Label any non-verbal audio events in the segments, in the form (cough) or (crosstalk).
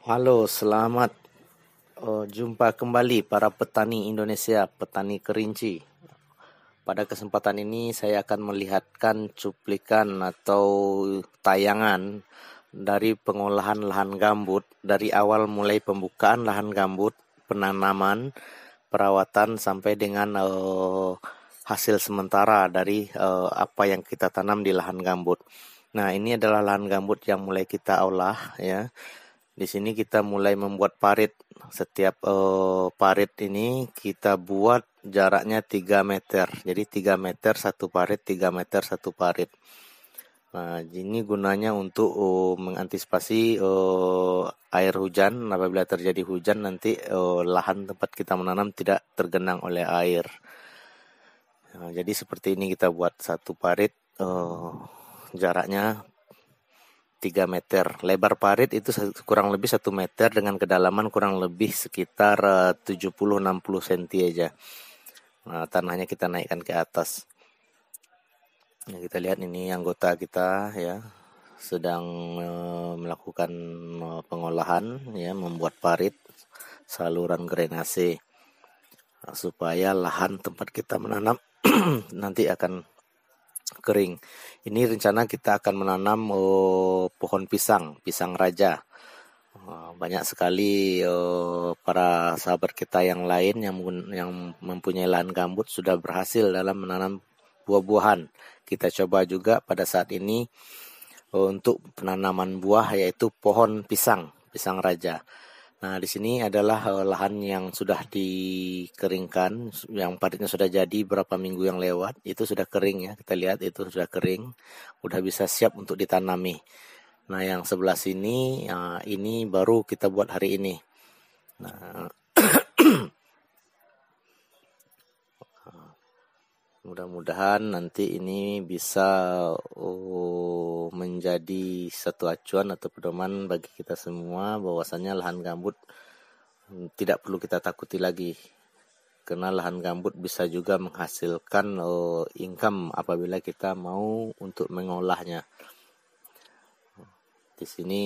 Halo, selamat uh, jumpa kembali para petani Indonesia, petani kerinci. Pada kesempatan ini saya akan melihatkan cuplikan atau tayangan dari pengolahan lahan gambut dari awal mulai pembukaan lahan gambut, penanaman, perawatan sampai dengan uh, hasil sementara dari uh, apa yang kita tanam di lahan gambut. Nah, ini adalah lahan gambut yang mulai kita olah ya di sini kita mulai membuat parit. Setiap uh, parit ini kita buat jaraknya 3 meter. Jadi 3 meter satu parit, 3 meter satu parit. Nah, ini gunanya untuk uh, mengantisipasi uh, air hujan apabila terjadi hujan nanti uh, lahan tempat kita menanam tidak tergenang oleh air. Nah, jadi seperti ini kita buat satu parit uh, jaraknya 3 meter. Lebar parit itu kurang lebih 1 meter dengan kedalaman kurang lebih sekitar 70-60 eh, cm aja. Nah, tanahnya kita naikkan ke atas. Nah, kita lihat ini anggota kita ya sedang eh, melakukan eh, pengolahan ya membuat parit saluran drainase supaya lahan tempat kita menanam (clears throat) nanti akan kering. Ini rencana kita akan menanam uh, pohon pisang, pisang raja. Uh, banyak sekali uh, para sahabat kita yang lain yang yang mempunyai lahan gambut sudah berhasil dalam menanam buah-buahan. Kita coba juga pada saat ini uh, untuk penanaman buah yaitu pohon pisang, pisang raja. Nah, di sini adalah eh, lahan yang sudah dikeringkan, yang paritnya sudah jadi berapa minggu yang lewat, itu sudah kering ya. Kita lihat itu sudah kering, udah bisa siap untuk ditanami. Nah, yang sebelah sini, ah, ini baru kita buat hari ini. Nah, Mudah-mudahan nanti ini bisa oh, menjadi satu acuan atau pedoman bagi kita semua bahwasanya lahan gambut hmm, tidak perlu kita takuti lagi karena lahan gambut bisa juga menghasilkan oh, income apabila kita mau untuk mengolahnya. Di sini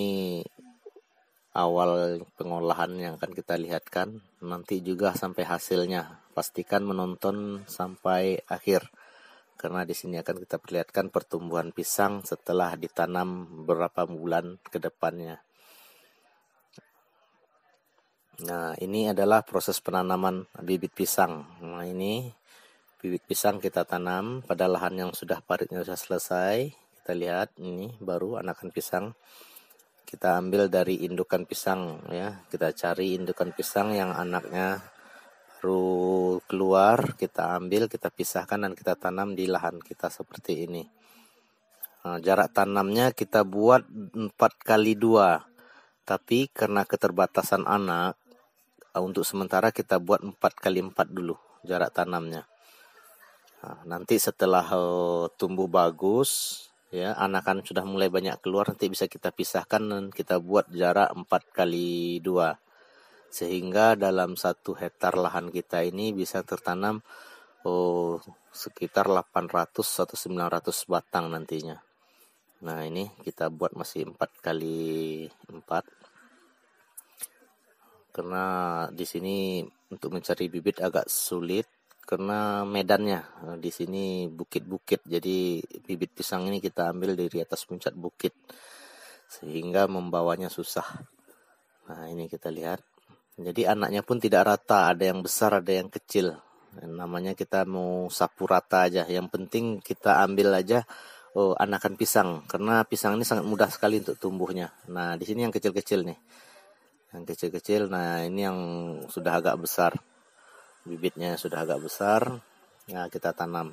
awal pengolahan yang akan kita lihatkan nanti juga sampai hasilnya pastikan menonton sampai akhir karena di sini akan kita perlihatkan pertumbuhan pisang setelah ditanam berapa bulan ke depannya nah ini adalah proses penanaman bibit pisang nah ini bibit pisang kita tanam pada lahan yang sudah paritnya sudah selesai kita lihat ini baru anakan pisang kita ambil dari indukan pisang ya kita cari indukan pisang yang anaknya baru keluar kita ambil kita pisahkan dan kita tanam di lahan kita seperti ini nah, jarak tanamnya kita buat empat kali dua tapi karena keterbatasan anak eh, untuk sementara kita buat empat kali empat dulu jarak tanamnya nah, nanti setelah eh, tumbuh bagus ya anakan sudah mulai banyak keluar nanti bisa kita pisahkan dan kita buat jarak 4 kali 2 sehingga dalam satu hektar lahan kita ini bisa tertanam oh, sekitar 800 atau 900 batang nantinya nah ini kita buat masih 4 kali 4 karena di sini untuk mencari bibit agak sulit karena medannya eh, di sini bukit-bukit jadi bibit pisang ini kita ambil dari atas puncak bukit sehingga membawanya susah nah ini kita lihat jadi anaknya pun tidak rata ada yang besar ada yang kecil namanya kita mau sapu rata aja yang penting kita ambil aja oh, anakan pisang karena pisang ini sangat mudah sekali untuk tumbuhnya nah di sini yang kecil-kecil nih yang kecil-kecil nah ini yang sudah agak besar bibitnya sudah agak besar nah kita tanam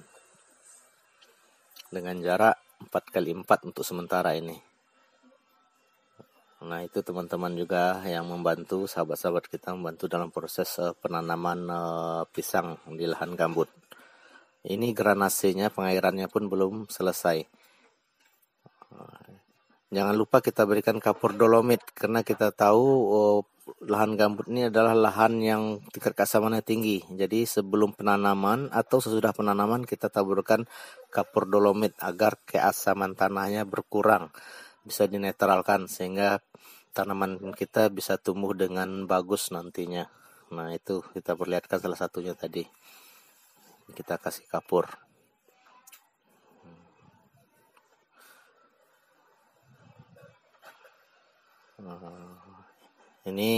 dengan jarak 4 kali 4 untuk sementara ini nah itu teman-teman juga yang membantu sahabat-sahabat kita membantu dalam proses uh, penanaman uh, pisang di lahan gambut ini granasenya pengairannya pun belum selesai Jangan lupa kita berikan kapur dolomit karena kita tahu oh, lahan gambut ini adalah lahan yang tingkat keasamannya tinggi. Jadi sebelum penanaman atau sesudah penanaman kita taburkan kapur dolomit agar keasaman tanahnya berkurang, bisa dinetralkan sehingga tanaman kita bisa tumbuh dengan bagus nantinya. Nah, itu kita perlihatkan salah satunya tadi. Kita kasih kapur. Ini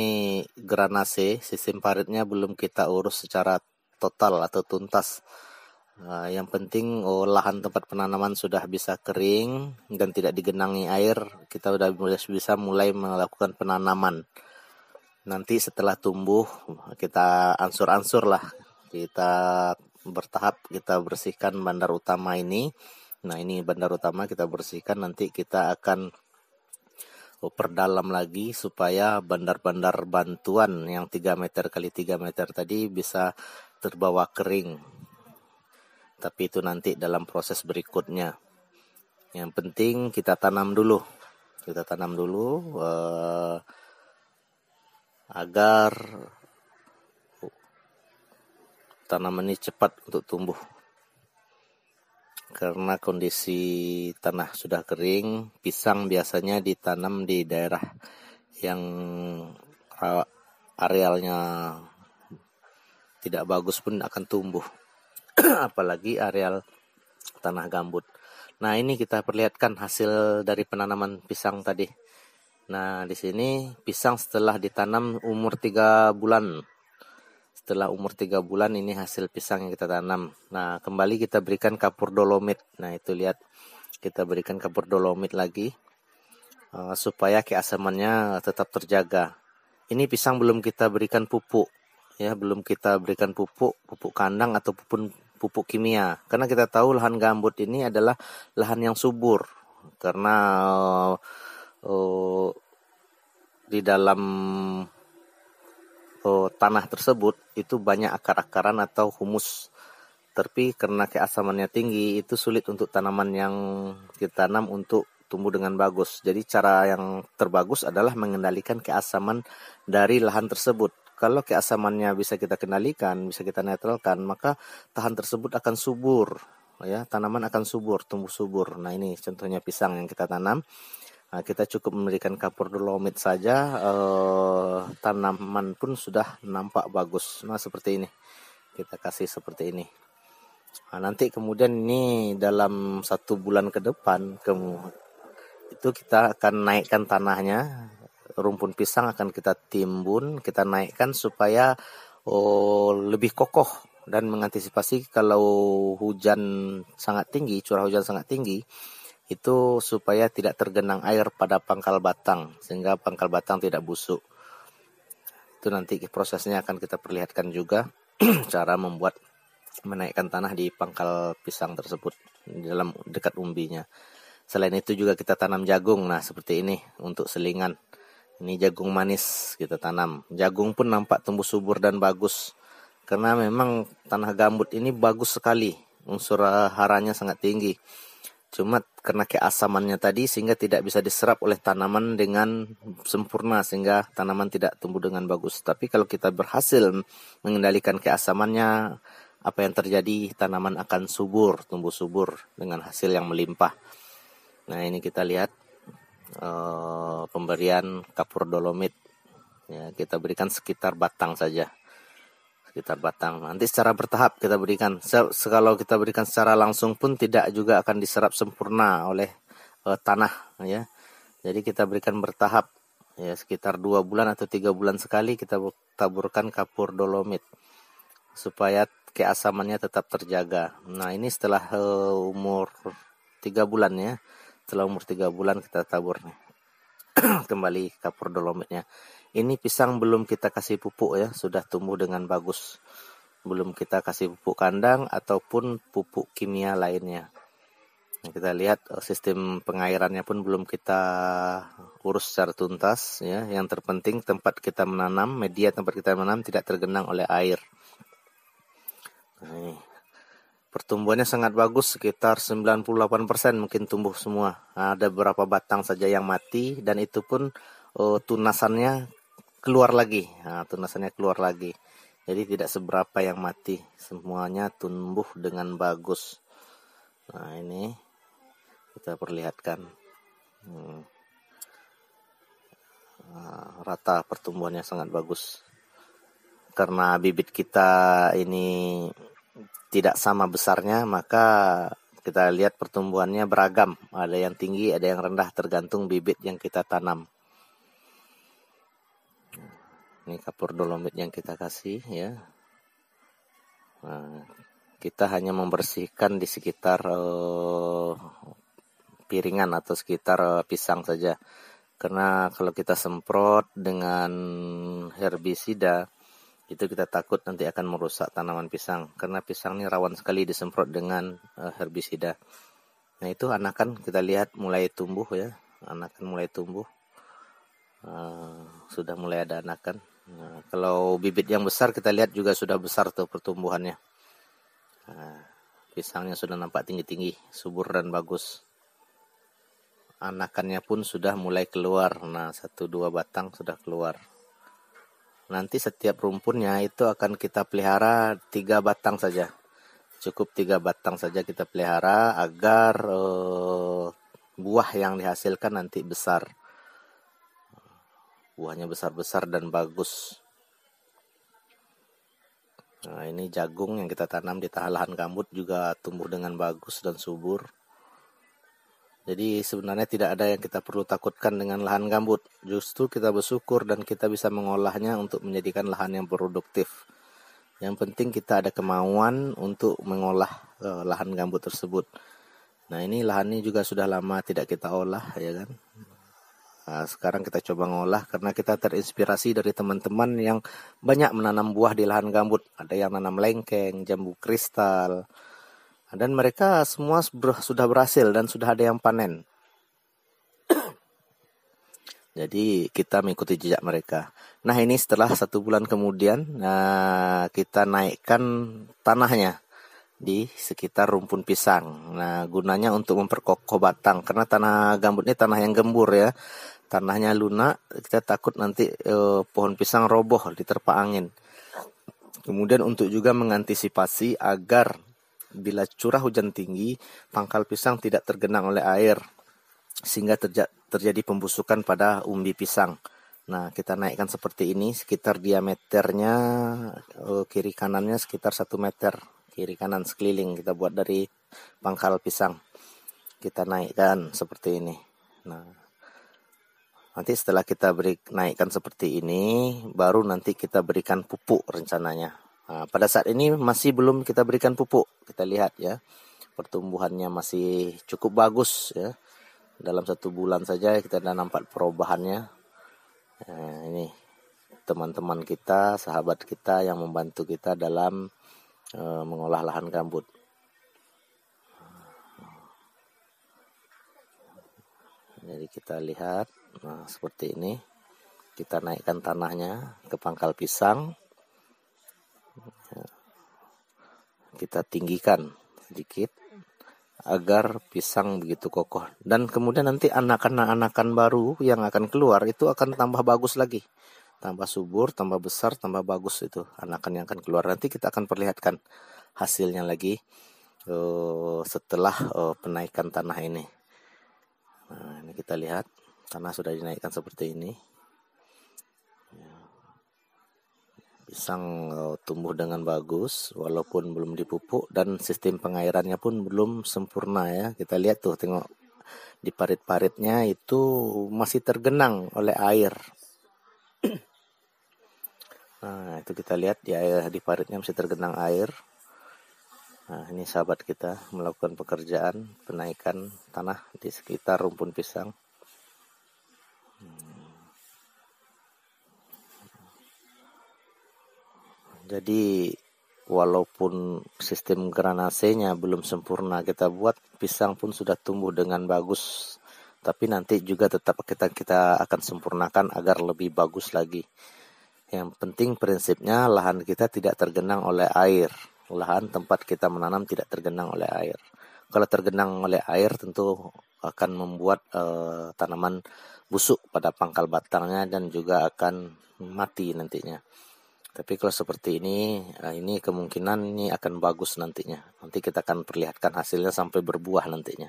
Granase, sistem paritnya belum kita urus secara total atau tuntas. Nah, yang penting oh, lahan tempat penanaman sudah bisa kering dan tidak digenangi air, kita sudah bisa mulai melakukan penanaman. Nanti setelah tumbuh kita ansur-ansur lah, kita bertahap kita bersihkan bandar utama ini. Nah ini bandar utama kita bersihkan nanti kita akan perdalam lagi supaya bandar-bandar bantuan yang 3 meter kali 3 meter tadi bisa terbawa kering. Tapi itu nanti dalam proses berikutnya. Yang penting kita tanam dulu. Kita tanam dulu eh, agar tanaman ini cepat untuk tumbuh karena kondisi tanah sudah kering, pisang biasanya ditanam di daerah yang uh, arealnya tidak bagus pun akan tumbuh. (clears throat) Apalagi areal tanah gambut. Nah, ini kita perlihatkan hasil dari penanaman pisang tadi. Nah, di sini pisang setelah ditanam umur 3 bulan setelah umur 3 bulan ini hasil pisang yang kita tanam. Nah, kembali kita berikan kapur dolomit. Nah, itu lihat kita berikan kapur dolomit lagi eh, supaya keasamannya tetap terjaga. Ini pisang belum kita berikan pupuk ya, belum kita berikan pupuk, pupuk kandang ataupun pupuk kimia. Karena kita tahu lahan gambut ini adalah lahan yang subur karena uh, uh, di dalam uh, tanah tersebut itu banyak akar-akaran atau humus. Tapi karena keasamannya tinggi itu sulit untuk tanaman yang kita tanam untuk tumbuh dengan bagus. Jadi cara yang terbagus adalah mengendalikan keasaman dari lahan tersebut. Kalau keasamannya bisa kita kendalikan, bisa kita netralkan, maka tahan tersebut akan subur ya, tanaman akan subur, tumbuh subur. Nah, ini contohnya pisang yang kita tanam Nah, kita cukup memberikan kapur dolomit saja, eh, tanaman pun sudah nampak bagus. Nah, seperti ini. Kita kasih seperti ini. Nah, nanti kemudian ini dalam satu bulan ke depan, itu kita akan naikkan tanahnya. Rumpun pisang akan kita timbun, kita naikkan supaya oh, lebih kokoh dan mengantisipasi kalau hujan sangat tinggi, curah hujan sangat tinggi, itu supaya tidak tergenang air pada pangkal batang sehingga pangkal batang tidak busuk. Itu nanti prosesnya akan kita perlihatkan juga (clears throat) cara membuat menaikkan tanah di pangkal pisang tersebut dalam dekat umbinya. Selain itu juga kita tanam jagung. Nah, seperti ini untuk selingan. Ini jagung manis kita tanam. Jagung pun nampak tumbuh subur dan bagus. Karena memang tanah gambut ini bagus sekali. Unsur haranya sangat tinggi. Cuma karena keasamannya tadi sehingga tidak bisa diserap oleh tanaman dengan sempurna sehingga tanaman tidak tumbuh dengan bagus. Tapi kalau kita berhasil mengendalikan keasamannya, apa yang terjadi tanaman akan subur, tumbuh subur dengan hasil yang melimpah. Nah, ini kita lihat e, pemberian kapur dolomit. Ya, kita berikan sekitar batang saja kita batang. Nanti secara bertahap kita berikan. Kalau kita berikan secara langsung pun tidak juga akan diserap sempurna oleh uh, tanah ya. Jadi kita berikan bertahap ya sekitar dua bulan atau tiga bulan sekali kita taburkan kapur dolomit supaya keasamannya tetap terjaga. Nah ini setelah uh, umur tiga bulan ya, setelah umur tiga bulan kita tabur (clears throat) kembali kapur dolomitnya. Ini pisang belum kita kasih pupuk ya, sudah tumbuh dengan bagus. Belum kita kasih pupuk kandang ataupun pupuk kimia lainnya. Nah, kita lihat eh, sistem pengairannya pun belum kita urus secara tuntas ya. Yang terpenting tempat kita menanam, media tempat kita menanam tidak tergenang oleh air. Nah, pertumbuhannya sangat bagus sekitar 98% mungkin tumbuh semua. Nah, ada beberapa batang saja yang mati dan itu pun uh, tunasannya keluar lagi nah, tunasannya keluar lagi jadi tidak seberapa yang mati semuanya tumbuh dengan bagus nah ini kita perlihatkan hmm. Ah, rata pertumbuhannya sangat bagus karena bibit kita ini tidak sama besarnya maka kita lihat pertumbuhannya beragam ada yang tinggi ada yang rendah tergantung bibit yang kita tanam ini kapur dolomit yang kita kasih ya nah, kita hanya membersihkan di sekitar uh, piringan atau sekitar uh, pisang saja karena kalau kita semprot dengan herbisida itu kita takut nanti akan merusak tanaman pisang karena pisang ini rawan sekali disemprot dengan uh, herbisida. Nah itu anakan kita lihat mulai tumbuh ya, anakan mulai tumbuh, uh, sudah mulai ada anakan. Nah, kalau bibit yang besar kita lihat juga sudah besar tuh pertumbuhannya. Nah, pisangnya sudah nampak tinggi-tinggi, subur dan bagus. Anakannya pun sudah mulai keluar. Nah, satu dua batang sudah keluar. Nanti setiap rumpunnya itu akan kita pelihara tiga batang saja. Cukup tiga batang saja kita pelihara agar uh, buah yang dihasilkan nanti besar buahnya besar-besar dan bagus. Nah, ini jagung yang kita tanam di lahan gambut juga tumbuh dengan bagus dan subur. Jadi sebenarnya tidak ada yang kita perlu takutkan dengan lahan gambut. Justru kita bersyukur dan kita bisa mengolahnya untuk menjadikan lahan yang produktif. Yang penting kita ada kemauan untuk mengolah eh, lahan gambut tersebut. Nah, ini lahan ini juga sudah lama tidak kita olah ya kan. Ah, sekarang kita coba ngolah karena kita terinspirasi dari teman-teman yang banyak menanam buah di lahan gambut. Ada yang nanam lengkeng, jambu kristal, ah, dan mereka semua sudah berhasil dan sudah ada yang panen. (coughs) Jadi kita mengikuti jejak mereka. Nah ini setelah satu bulan kemudian ah, kita naikkan tanahnya di sekitar rumpun pisang. Nah, gunanya untuk memperkokoh batang karena tanah gambut ini tanah yang gembur ya. Tanahnya lunak, kita takut nanti eh, pohon pisang roboh diterpa angin. Kemudian untuk juga mengantisipasi agar bila curah hujan tinggi, pangkal pisang tidak tergenang oleh air sehingga terja terjadi pembusukan pada umbi pisang. Nah, kita naikkan seperti ini sekitar diameternya eh, kiri kanannya sekitar 1 meter kiri kanan sekeliling kita buat dari pangkal pisang kita naikkan seperti ini nah nanti setelah kita beri naikkan seperti ini baru nanti kita berikan pupuk rencananya nah, pada saat ini masih belum kita berikan pupuk kita lihat ya pertumbuhannya masih cukup bagus ya dalam satu bulan saja kita sudah nampak perubahannya nah, ini teman-teman kita sahabat kita yang membantu kita dalam Eh, mengolah lahan gambut. Jadi kita lihat nah seperti ini. Kita naikkan tanahnya ke pangkal pisang. Kita tinggikan sedikit agar pisang begitu kokoh dan kemudian nanti anak anak anakan baru yang akan keluar itu akan tambah bagus lagi tambah subur, tambah besar, tambah bagus itu anakan yang akan keluar. Nanti kita akan perlihatkan hasilnya lagi uh, setelah uh, penaikan tanah ini. Nah, ini kita lihat tanah sudah dinaikkan seperti ini. Ya. Pisang uh, tumbuh dengan bagus walaupun belum dipupuk dan sistem pengairannya pun belum sempurna ya. Kita lihat tuh tengok di parit-paritnya itu masih tergenang oleh air Nah, itu kita lihat di air di paritnya masih tergenang air. Nah, ini sahabat kita melakukan pekerjaan penaikan tanah di sekitar rumpun pisang. Hmm. Jadi walaupun sistem granasenya belum sempurna kita buat pisang pun sudah tumbuh dengan bagus tapi nanti juga tetap kita kita akan sempurnakan agar lebih bagus lagi. Yang penting prinsipnya lahan kita tidak tergenang oleh air. Lahan tempat kita menanam tidak tergenang oleh air. Kalau tergenang oleh air tentu akan membuat uh, tanaman busuk pada pangkal batangnya dan juga akan mati nantinya. Tapi kalau seperti ini, eh, ini kemungkinan ini akan bagus nantinya. Nanti kita akan perlihatkan hasilnya sampai berbuah nantinya.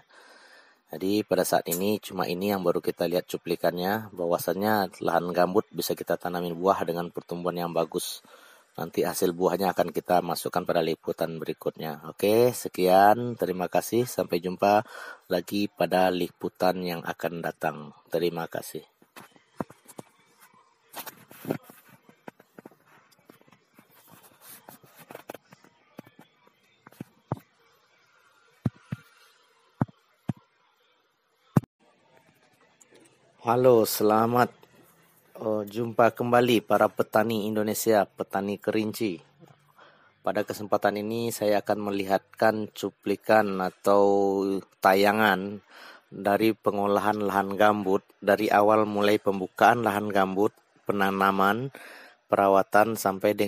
Jadi pada saat ini cuma ini yang baru kita lihat cuplikannya bahwasannya lahan gambut bisa kita tanamin buah dengan pertumbuhan yang bagus. Nanti hasil buahnya akan kita masukkan pada liputan berikutnya. Oke, sekian. Terima kasih. Sampai jumpa lagi pada liputan yang akan datang. Terima kasih. Halo, selamat uh, jumpa kembali para petani Indonesia, petani kerinci. Pada kesempatan ini saya akan melihatkan cuplikan atau tayangan dari pengolahan lahan gambut dari awal mulai pembukaan lahan gambut, penanaman, perawatan sampai dengan